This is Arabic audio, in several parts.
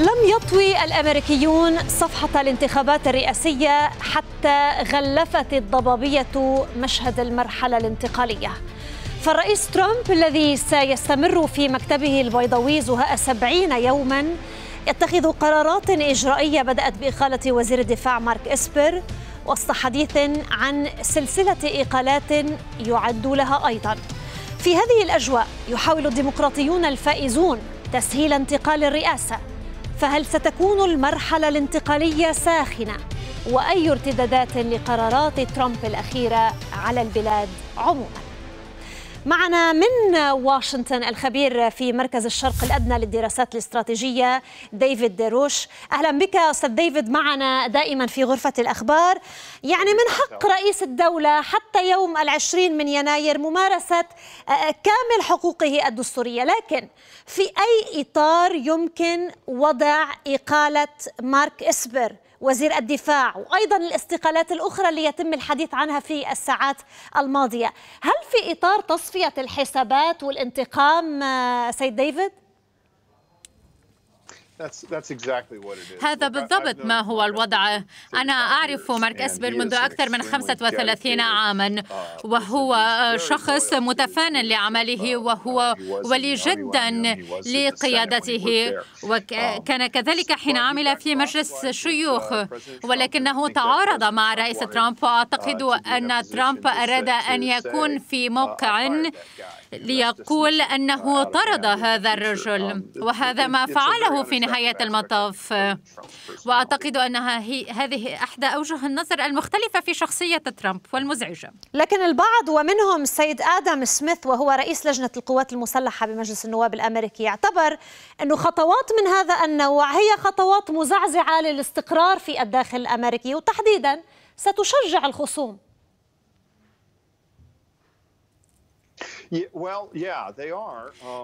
لم يطوي الامريكيون صفحه الانتخابات الرئاسيه حتى غلفت الضبابيه مشهد المرحله الانتقاليه فالرئيس ترامب الذي سيستمر في مكتبه البيضاوي زهاء سبعين يوما يتخذ قرارات إجرائية بدأت بإقالة وزير الدفاع مارك إسبر وسط حديث عن سلسلة إقالات يعد لها أيضا في هذه الأجواء يحاول الديمقراطيون الفائزون تسهيل انتقال الرئاسة فهل ستكون المرحلة الانتقالية ساخنة؟ وأي ارتدادات لقرارات ترامب الأخيرة على البلاد عموماً؟ معنا من واشنطن الخبير في مركز الشرق الادنى للدراسات الاستراتيجيه ديفيد ديروش اهلا بك استاذ ديفيد معنا دائما في غرفه الاخبار يعني من حق رئيس الدوله حتى يوم العشرين من يناير ممارسه آه، كامل حقوقه الدستوريه لكن في اي اطار يمكن وضع اقاله مارك اسبر وزير الدفاع وايضا الاستقالات الاخرى اللي يتم الحديث عنها في الساعات الماضيه هل في اطار تصفية تصفية الحسابات والانتقام آه، سيد ديفيد؟ هذا بالضبط ما هو الوضع أنا أعرف مارك أسبر منذ أكثر من 35 عاما uh, وهو شخص متفان لعمله uh, وهو ولي جدا لقيادته um, وكان uh, كذلك حين عمل في مجلس الشيوخ ولكنه تعارض مع الرئيس ترامب وأعتقد أن ترامب أراد أن يكون في موقع ليقول أنه طرد هذا الرجل وهذا ما فعله في نهاية المطاف وأعتقد أنها هي هذه أحدى أوجه النظر المختلفة في شخصية ترامب والمزعجة لكن البعض ومنهم السيد آدم سميث وهو رئيس لجنة القوات المسلحة بمجلس النواب الأمريكي يعتبر أنه خطوات من هذا النوع هي خطوات مزعزعة للاستقرار في الداخل الأمريكي وتحديدا ستشجع الخصوم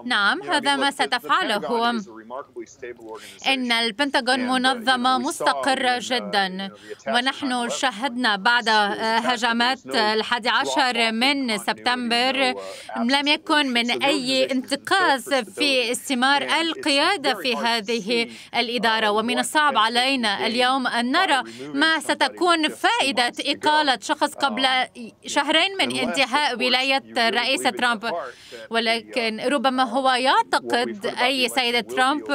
نعم هذا ما ستفعله إن البنتاغون uh, منظمة مستقرة uh, جدا ونحن شاهدنا بعد uh, هجمات الحادي عشر من سبتمبر لم يكن من أي انتقاص في استمار القيادة في هذه الإدارة ومن الصعب علينا اليوم أن نرى ما ستكون فائدة إقالة شخص قبل um, شهرين من انتهاء ولاية الرئيس ترامب ترامب uh, ولكن ربما هو uh, يعتقد أي سيدة ترامب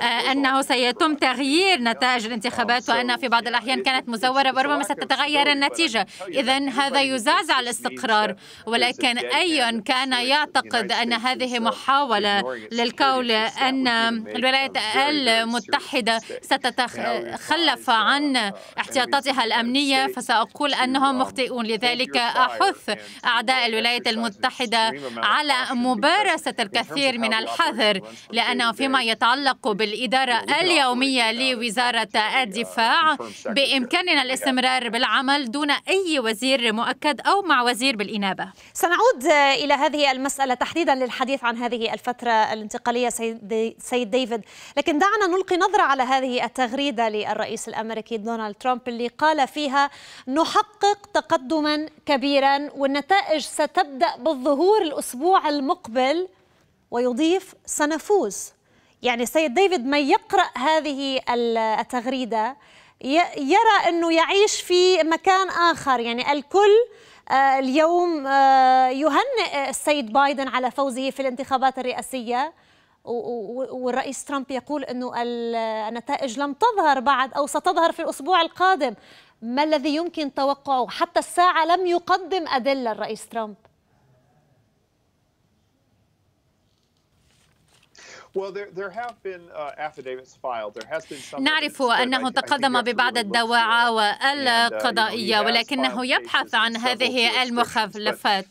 آه، أنه سيتم تغيير نتائج الانتخابات um, وأنها في بعض الأحيان كانت مزورة وربما ستتغير النتيجة إذا هذا يزعزع الاستقرار ولكن أي كان يعتقد أن هذه محاولة للقول أن الولايات المتحدة ستتخلف uh, عن احتياطاتها الأمنية فسأقول أنهم um, مخطئون لذلك أحث أعداء الولايات المتحدة على ممارسة الكثير من الحذر لأنه فيما يتعلق بالإدارة اليومية لوزارة الدفاع بإمكاننا الاستمرار بالعمل دون أي وزير مؤكد أو مع وزير بالإنابة سنعود إلى هذه المسألة تحديدا للحديث عن هذه الفترة الانتقالية سيد, سيد ديفيد لكن دعنا نلقي نظرة على هذه التغريدة للرئيس الأمريكي دونالد ترامب اللي قال فيها نحقق تقدما كبيرا والنتائج ستبدأ بالظهور حضور الأسبوع المقبل ويضيف سنفوز يعني سيد ديفيد ما يقرأ هذه التغريدة يرى أنه يعيش في مكان آخر يعني الكل آه، اليوم آه، يهنئ السيد بايدن على فوزه في الانتخابات الرئاسية والرئيس ترامب يقول أنه النتائج لم تظهر بعد أو ستظهر في الأسبوع القادم ما الذي يمكن توقعه حتى الساعة لم يقدم أدلة الرئيس ترامب Uh, نعرف أنه تقدم ببعض الدواعي uh, القضائية ولكنه يبحث عن هذه المخالفات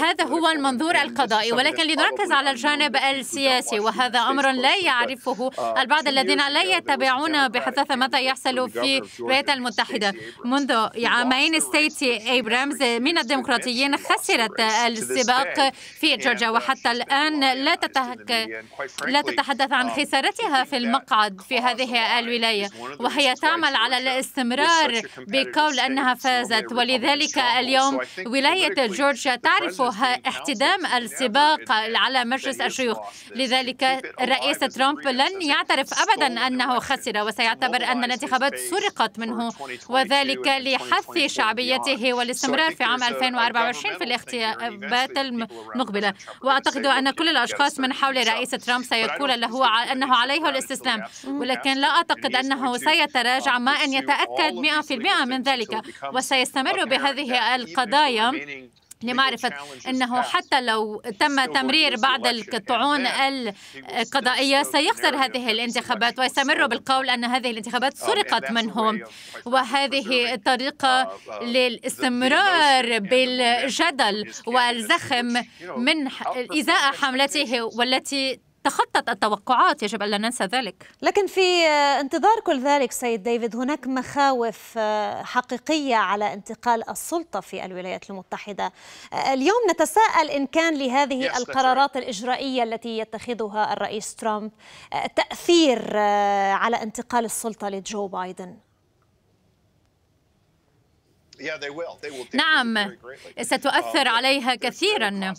هذا هو المنظور القضائي ولكن لنركز على الجانب السياسي وهذا أمر لا يعرفه uh, البعض الذين لا يتبعون بحثاثة ماذا يحصل في الولايات المتحدة منذ عامين ستيتي إبرامز من الديمقراطيين خسرت السباق في جورجيا وحتى الآن لا, آه، تتحك... لا تتحدث عن آه، خسارتها في المقعد في هذه الولاية وهي تعمل على الاستمرار بقول أنها فازت ولذلك اليوم ولاية جورجيا تعرف احتدام السباق على مجلس الشيوخ لذلك الرئيس ترامب لن يعترف أبدا أنه خسر وسيعتبر أن الانتخابات سرقت منه وذلك لحث شعبيته والاستمرار في عام 2024 uh, في الاختيارات المقبلة وأعتقد أن كل الأشخاص الأشخاص من حول رئيس ترامب سيقول له أنه عليه الاستسلام ولكن لا أعتقد أنه سيتراجع ما أن يتأكد 100% من ذلك وسيستمر بهذه القضايا لمعرفة أنه حتى لو تم تمرير بعض الطعون القضائية سيخسر هذه الانتخابات ويستمر بالقول أن هذه الانتخابات oh, سرقت منهم وهذه طريقة uh, uh, للاستمرار بالجدل والزخم من إزاء حملته والتي تخطت التوقعات يجب ألا ننسى ذلك لكن في آه، انتظار كل ذلك سيد ديفيد هناك مخاوف آه، حقيقية على انتقال السلطة في الولايات المتحدة آه، اليوم نتساءل إن كان لهذه القرارات الإجرائية التي يتخذها الرئيس ترامب تأثير على انتقال السلطة لجو بايدن نعم ستؤثر uh, عليها كثيرا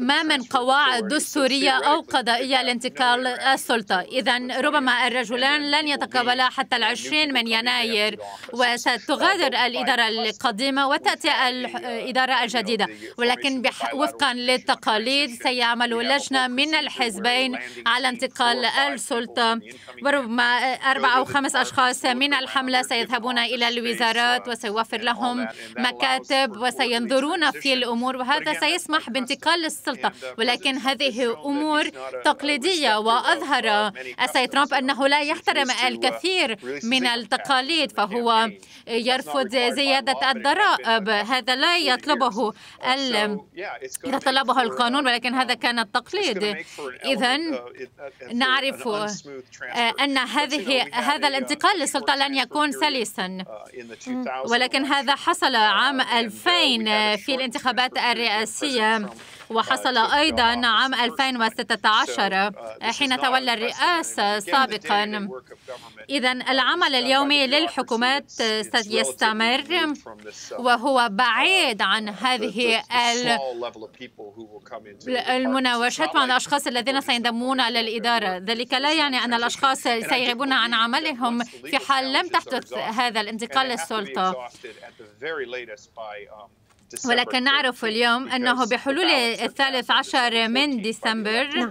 ما من قواعد دستورية أو قضائية لانتقال السلطة إذا ربما الرجلان لن يتقابلا حتى العشرين من يناير uh, وستغادر الإدارة القديمة وتأتي الإدارة uh, الجديدة ولكن وفقا للتقاليد سيعمل لجنة من الحزبين على انتقال السلطة وربما أربع أو خمس أشخاص من الحملة سيذهبون إلى الوزارات الشركات وسيوفر لهم مكاتب وسينظرون في الأمور وهذا سيسمح بانتقال السلطة ولكن هذه أمور uh, تقليدية وأظهر uh, السيد ترامب أنه لا يحترم uh, الكثير من التقاليد فهو يرفض زيادة الضرائب هذا لا يطلبه يتطلبه القانون ولكن هذا um, كان التقليد إذا نعرف آه، أن هذه هذا الانتقال للسلطة لن يكون سلسا ولكن هذا حصل عام 2000 يعني في الانتخابات الرئاسية وحصل آه، أيضا عام 2016 آه، حين تولى الرئاسة سابقا إذا العمل اليومي للحكومات سيستمر وهو uh, بعيد عن هذه المناوشات مع الأشخاص الذين سينضمون إلى الإدارة ذلك لا يعني أن الأشخاص سيغيبون عن عملهم في حال لم تحدث هذا الانتقال للسلطة ولكن نعرف اليوم أنه بحلول الثالث عشر من ديسمبر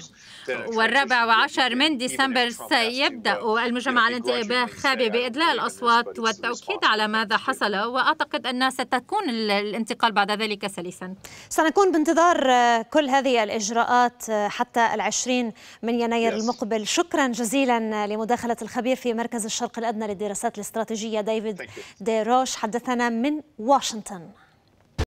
والرابع وعشر من ديسمبر سيبدأ المجمع الانتخابي uh, بإدلاء الأصوات والتأكيد على ماذا حصل وأعتقد أن ستكون الانتقال بعد ذلك سلسا سنكون بانتظار آه، كل هذه الإجراءات آه، حتى العشرين من يناير المقبل شكرا جزيلا آه، لمداخلة الخبير في مركز الشرق الأدنى للدراسات الاستراتيجية ديفيد ديروش حدثنا من واشنطن